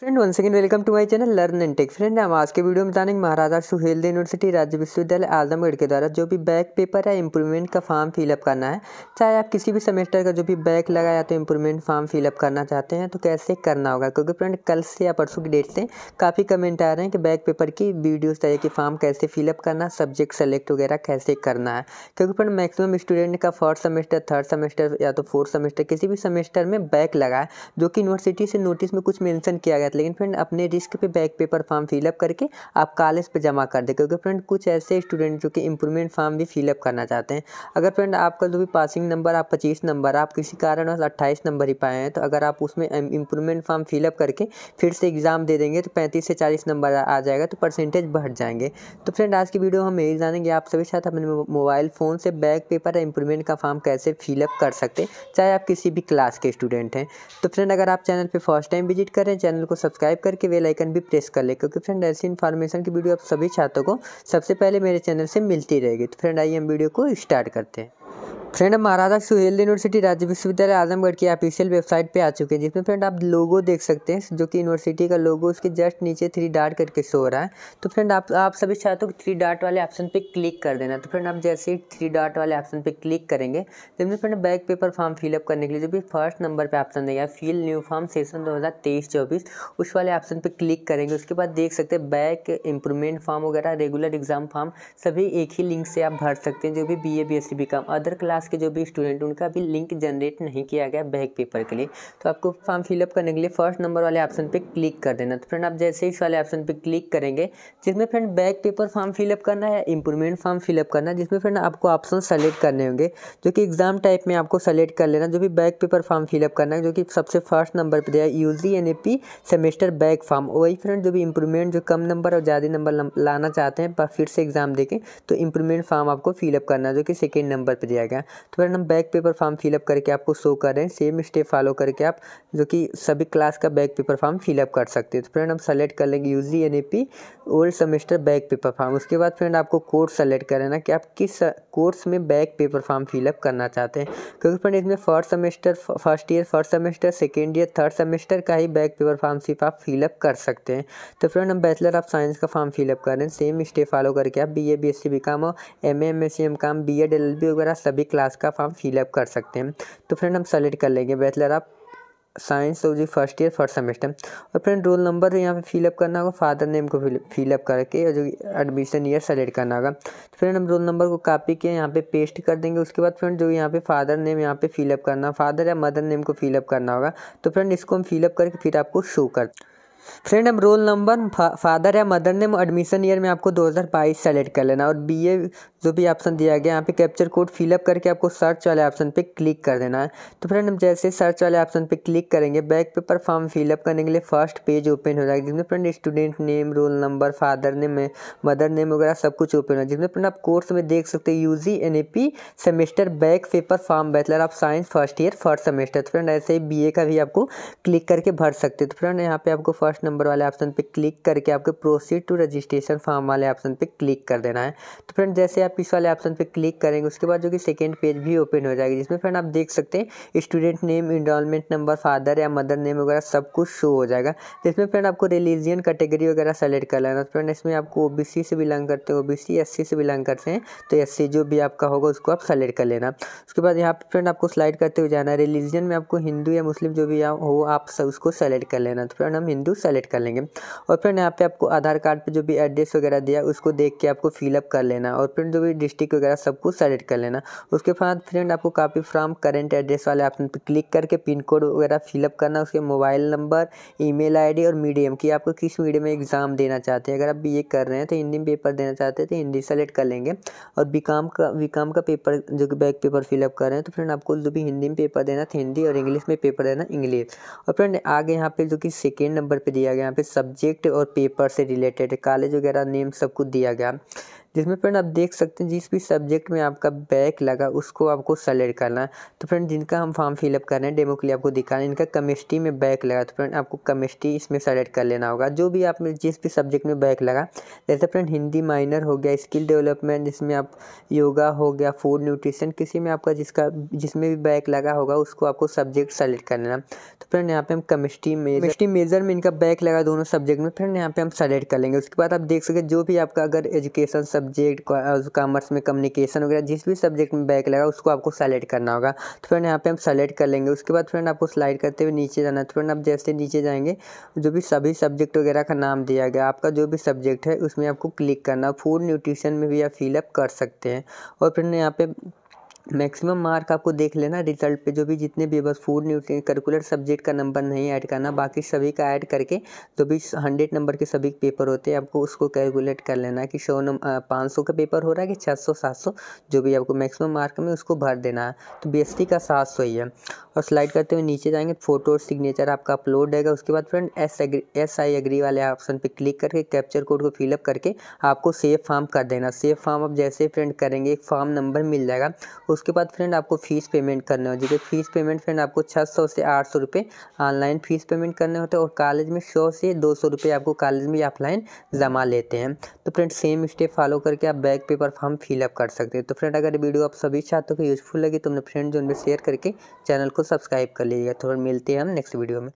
friend one second welcome to my channel learn and tech friend हम आज के video में बताने महाराजा सुहेल यूनिवर्सिटी राज्य विश्वविद्यालय आजमगढ़ के द्वारा जो भी बैक पेपर है इम्प्रूवमेंट का फॉर्म फिलअप करना है चाहे आप किसी भी सेमेस्टर का जो भी बैक लगा या तो इम्प्रूवमेंट फॉर्म फिलअप करना चाहते हैं तो कैसे करना होगा क्योंकि फ्रेंड कल से या परसों की डेट से काफ़ी कमेंट आ रहे हैं कि बैक पेपर की वीडियोज चाहिए कि फॉर्म कैसे फिलअप करना सब्जेक्ट सेलेक्ट वगैरह कैसे करना है क्योंकि फ्रेंड मैक्सिमम स्टूडेंट का फर्स्ट सेमेस्टर थर्ड सेमेस्टर या तो फोर्थ सेमेस्टर किसी भी सेमेस्टर में बैक लगा है जो कि यूनिवर्सिटी से नोटिस में कुछ मैंशन किया गया गया था लेकिन फ्रेंड अपने रिस्क पे बैक पेपर फॉर्म फिलअप करके आप कॉलेज पे जमा कर दें क्योंकि फ्रेंड कुछ ऐसे स्टूडेंट जो कि इंप्रूवमेंट फॉर्म भी फिलअप करना चाहते हैं अगर फ्रेंड आपका जो भी पासिंग नंबर आप पच्चीस नंबर आप किसी कारण अट्ठाईस नंबर ही पाए हैं तो अगर आप उसमें इंप्रूवमेंट फॉर्म फिलअप करके फिर से एग्ज़ाम दे देंगे तो पैंतीस से चालीस नंबर आ जाएगा तो परसेंटेज बढ़ जाएंगे तो फ्रेंड आज की वीडियो हम यही जानेंगे आप सभी साथ अपने मोबाइल फ़ोन से बैक पेपर या इंप्रूवमेंट का फॉर्म कैसे फिलअप कर सकते हैं चाहे आप किसी भी क्लास के स्टूडेंट हैं तो फ्रेंड अगर आप चैनल पर फर्स्ट टाइम विजिट करें चैनल को सब्सक्राइब करके वेल आइकन भी प्रेस कर ले क्योंकि फ्रेंड ऐसी इन्फॉर्मेशन की वीडियो आप सभी छात्रों को सबसे पहले मेरे चैनल से मिलती रहेगी तो फ्रेंड आइए हम वीडियो को स्टार्ट करते हैं फ्रेंड महाराजा सुहेल यूनिवर्सिटी राज्य विश्वविद्यालय आजमगढ़ की ऑफिशियल वेबसाइट पे आ चुके हैं जिसमें फ्रेंड आप लोगो देख सकते हैं जो कि यूनिवर्सिटी का लोगो उसके जस्ट नीचे थ्री डार्ट करके शो हो रहा है तो फ्रेंड आप आप सभी छात्रों को थ्री डार्ट वाले ऑप्शन पे क्लिक कर देना तो फ्रेंड आप जैसे ही थ्री डार्ट वाले ऑप्शन पर क्लिक करेंगे तो friend back paper form fill up करने के लिए जो भी फर्स्ट नंबर पर ऑप्शन देगा फील न्यू फॉर्म सेशन दो हज़ार तेईस चौबीस उस वाले ऑप्शन पर क्लिक करेंगे उसके बाद देख सकते हैं बैक इंप्रूवमेंट फॉर्म वगैरह रेगुलर एग्जाम फॉर्म सभी एक ही लिंक से आप भर सकते हैं जो भी B A B S C B other class class के जो भी स्टूडेंट हैं उनका भी लिंक जनरेट नहीं किया गया बैक पेपर के लिए तो आपको फॉर्म फिलअप करने के लिए फर्स्ट नंबर वाले ऑप्शन पर क्लिक कर देना तो फ्रेंड आप जैसे इस वाले ऑप्शन पर क्लिक करेंगे जिसमें friend back paper form fill up करना है इंप्रूवमेंट फॉर्म फिलअप करना जिसमें फ्रेंड आपको ऑप्शन सेलेक्ट करने होंगे जो कि एग्ज़ाम टाइप में आपको सेलेक्ट कर लेना जो भी बैक पेपर फॉर्म फिलअप करना है जो कि सबसे फर्स्ट नंबर पर दिया U G N A P semester back form वही फ्रेंड जो भी इंप्रूवमेंट जो कम नंबर और ज़्यादा नंबर लाना चाहते हैं पर फिर से एग्ज़ाम देखें तो इंप्रूवमेंट फॉर्म आपको फिलअप करना जो कि सेकेंड नंबर पर दिया गया तो फिर हम बैक पेपर फॉर्म फिलअप करके आपको शो कर रहे हैं सेम स्टेप फॉलो करके आप जो कि सभी क्लास का बैक पेपर फॉर्म फिलअप कर सकते हैं तो फिर हम सेलेक्ट कर लेंगे U G N A P old semester back paper form उसके बाद फिर आपको कोर्स सेलेक्ट कर लेना कि आप किस कोर्स में बैक पेपर फॉर्म फिलअप करना चाहते हैं क्योंकि फ्रेंड इसमें first semester first year first semester second year third semester का ही बैक पेपर फॉर्म सिर्फ आप फिलअप कर सकते हैं तो फ्रेंड हम बैचलर ऑफ साइंस का फॉर्म फिलअप कर रहे हैं सेम स्टेप फॉलो करके आप B A B S C B com हो M A M S C M com B ed L L B वगैरह सभी क्लास का फॉर्म फिलअप कर सकते हैं तो फ्रेंड हम सेलेक्ट कर लेंगे बैचलर ऑफ साइंस तो जी फर्स्ट ईयर फर्स्ट सेमेस्टर और फ्रेंड रोल नंबर यहाँ पे फिलअप करना होगा फादर नेम को फिलअप करके और जो एडमिशन ईयर सेलेक्ट करना होगा तो फ्रेंड हम रोल नंबर को कॉपी किया यहाँ पे पेस्ट कर देंगे उसके बाद फ्रेंड जो यहाँ पे फादर नेम यहाँ पे फिलअप करना फादर या मदर नेम को फिलअप करना होगा तो फ्रेंड इसको हम फिलअप करके फिर आपको शो कर फ्रेंड हम रोल नंबर फादर या मदर नेम एडमिशन ईयर में आपको 2022 सेलेक्ट कर लेना और बीए जो भी ऑप्शन दिया गया यहाँ पे कैप्चर कोड फिलअप करके आपको सर्च वाले ऑप्शन पे क्लिक कर देना है तो फ्रेंड हम जैसे सर्च वाले ऑप्शन पे क्लिक करेंगे बैक पेपर फॉर्म फिलअप करने के लिए फर्स्ट पेज ओपन हो जाएगा जिसमें friend student name roll number father name mother name वगैरह सब कुछ ओपन हो जिसमें फ्रेंड आप कोर्स में देख सकते हैं U G N semester back paper form bachelor of science first year first semester तो फ्रेंड ऐसे ही बी का भी आपको क्लिक करके भर सकते तो फ्रेंड यहाँ पे आपको फर्स्ट फर्स्ट नंबर वाले ऑप्शन पे क्लिक करके आपको प्रोसीड टू रजिस्ट्रेशन फॉर्म वाले ऑप्शन पे क्लिक कर देना है तो फ्रेंड जैसे आप इस वाले ऑप्शन पे क्लिक करेंगे उसके बाद जो कि सेकेंड पेज भी ओपन हो जाएगी जिसमें फ्रेंड आप देख सकते हैं student name enrolment number father या मदर नेम वगैरह सब कुछ शो हो जाएगा जिसमें फ्रेंड आपको रिलीजियन कैटेगरी वगैरह सेलेक्ट कर लेना तो फ्रेंड इसमें आपको ओ से बिलोंग करते हैं ओ बी से बिलोंग करते हैं तो एस जो भी आपका होगा उसको आप सेलेक्ट कर लेना उसके बाद यहाँ पर फ्रेंड आपको स्लाइड करते हुए जाना है रिलीजन में आपको हिंदू या मुस्लिम जो भी हो आप उसको सेलेक्ट कर लेना तो फ्रेंड हम हिंदू सेलेक्ट कर लेंगे और फिर यहाँ पे आपको आधार कार्ड पे जो भी एड्रेस वगैरह दिया उसको देख के आपको फिलअप कर लेना और फिर जो भी डिस्ट्रिक्ट वगैरह सब कुछ सेलेक्ट कर लेना उसके बाद फ्रेंड आपको कापी फ्राम करेंट एड्रेस वाले ऑप्शन पर क्लिक करके पिन कोड वगैरह फिलअप करना उसके मोबाइल नंबर ई मेल और मीडियम कि आपको किस मीडियम में एग्ज़ाम देना चाहते हैं अगर आप बी कर रहे हैं तो हिंदी में पेपर देना चाहते हैं तो हिंदी सेलेक्ट कर लेंगे और बी का बी का पेपर जो कि बैक पेपर फिलअप कर रहे हैं तो फ्रेंड आपको जो भी हिंदी में पेपर देना था तो हिंदी और इंग्लिश में पेपर देना इंग्लिश और फ्रेंड आगे यहाँ पे जो कि सेकेंड नंबर पे दिया गया यहाँ पे सब्जेक्ट और पेपर से रिलेटेड कॉलेज वगैरह नेम सब कुछ दिया गया जिसमें फ्रेंड आप देख सकते हैं जिस भी सब्जेक्ट में आपका बैक लगा उसको आपको सेलेक्ट करना है तो फ्रेंड जिनका हम फॉर्म फिलअप कर रहे हैं डेमो के लिए आपको दिखाना है इनका केमिस्ट्री में बैक लगा तो फ्रेंड आपको केमिस्ट्री इसमें सेलेक्ट कर लेना होगा जो भी आप जिस भी सब्जेक्ट में बैक लगा जैसे फ्रेंड हिंदी माइनर हो गया स्किल डेवलपमेंट जिसमें आप योगा हो गया फूड न्यूट्रिशन किसी में आपका जिसका जिसमें भी बैक लगा होगा उसको आपको सब्जेक्ट सेलेक्ट कर लेना तो फ्रेंड यहाँ पे हम केमिस्ट्री मेजर केमिस्ट्री मेजर में इनका बैक लगा दोनों सब्जेक्ट में फ्रेंड यहाँ पे हम सेलेक्ट कर लेंगे उसके बाद आप देख सकें जो भी आपका अगर एजुकेशन सब्जेक्ट सब्जेक्ट कॉमर्स में कम्युनिकेशन वगैरह जिस भी सब्जेक्ट में बैक लगा उसको आपको सेलेक्ट करना होगा तो फिर यहाँ पे हम सेलेक्ट कर लेंगे उसके बाद फ्रेंड आपको स्लाइड करते हुए नीचे जाना है तो फ्रेंड आप जैसे नीचे जाएंगे जो भी सभी सब्जेक्ट वगैरह का नाम दिया गया आपका जो भी सब्जेक्ट है उसमें आपको क्लिक करना फूड न्यूट्रिशन में भी आप फिलअप कर सकते हैं और फिर यहाँ पे मैक्सिमम मार्क आपको देख लेना रिजल्ट पे जो भी जितने भी बस फूड न्यूट्री कैलकुलर सब्जेक्ट का नंबर नहीं ऐड करना बाकी सभी का ऐड करके जो भी हंड्रेड नंबर के सभी पेपर होते हैं आपको उसको कैलकुलेट कर लेना कि सौ नंबर पाँच सौ का पेपर हो रहा है कि छः सौ सात सौ जो भी आपको मैक्सिमम मार्क में उसको भर देना है तो बी का सात सौ ही है और स्लाइड करते हुए नीचे जाएंगे फ़ोटो और सिग्नेचर आपका अपलोड रहेगा उसके बाद friend S agree S I agree वाले ऑप्शन पर क्लिक करके कैप्चर कोड को फिलअप करके आपको सेफ फॉर्म कर देना सेफ फॉर्म आप जैसे फ्रेंड करेंगे एक फॉर्म नंबर मिल जाएगा उसके बाद फ्रेंड आपको फ़ीस पेमेंट करने हो जी तो फ़ीस पेमेंट फ्रेंड आपको छः सौ से आठ सौ रुपये ऑनलाइन फ़ीस पेमेंट करने होते हैं और कॉलेज में सौ से दो सौ रुपये आपको कॉलेज में ऑफलाइन जमा लेते हैं तो फ्रेंड सेम स्टेप फॉलो करके आप बैक पेपर फॉर्म फिलअप कर सकते हैं तो फ्रेंड अगर वीडियो आप सभी छात्रों को यूज़फुल लगी तो अपने फ्रेंड जो उनमें शेयर करके चैनल को सब्सक्राइब कर लीजिएगा तो मिलते हैं हम नेक्स्ट वीडियो में